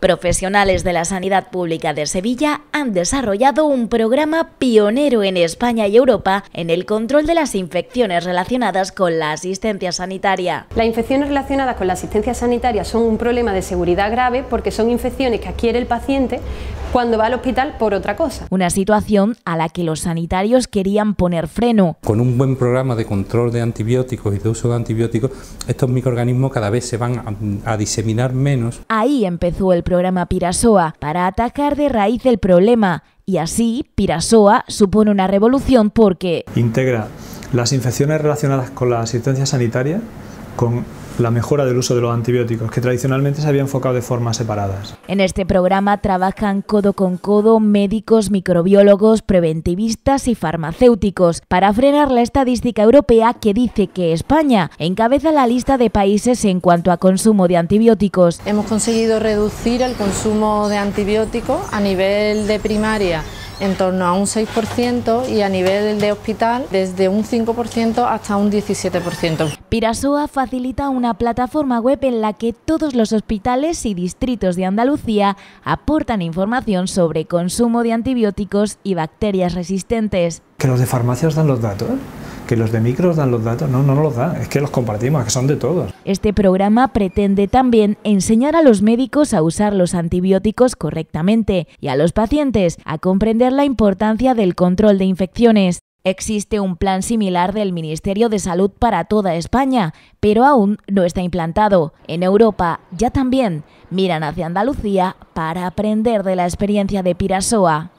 Profesionales de la Sanidad Pública de Sevilla han desarrollado un programa pionero en España y Europa en el control de las infecciones relacionadas con la asistencia sanitaria. Las infecciones relacionadas con la asistencia sanitaria son un problema de seguridad grave porque son infecciones que adquiere el paciente cuando va al hospital por otra cosa. Una situación a la que los sanitarios querían poner freno. Con un buen programa de control de antibióticos y de uso de antibióticos, estos microorganismos cada vez se van a, diseminar menos. Ahí empezó el programa Pirasoa, para atacar de raíz el problema. Y así, Pirasoa supone una revolución porque... Integra las infecciones relacionadas con la asistencia sanitaria, con la mejora del uso de los antibióticos, que tradicionalmente se había enfocado de formas separadas. En este programa trabajan codo con codo médicos, microbiólogos, preventivistas y farmacéuticos para frenar la estadística europea que dice que España encabeza la lista de países en cuanto a consumo de antibióticos. Hemos conseguido reducir el consumo de antibióticos a nivel de primaria en torno a un 6% y a nivel de hospital desde un 5% hasta un 17%. Pirasoa facilita una plataforma web en la que todos los hospitales y distritos de Andalucía aportan información sobre consumo de antibióticos y bacterias resistentes. Que los de farmacias dan los datos. ¿eh? que los de micros dan los datos. No, no, los dan, es que los compartimos, que son de todos. Este programa pretende también enseñar a los médicos a usar los antibióticos correctamente y a los pacientes a comprender la importancia del control de infecciones. Existe un plan similar del Ministerio de Salud para toda España, pero aún no está implantado. En Europa ya también miran hacia Andalucía para aprender de la experiencia de Pirasoa.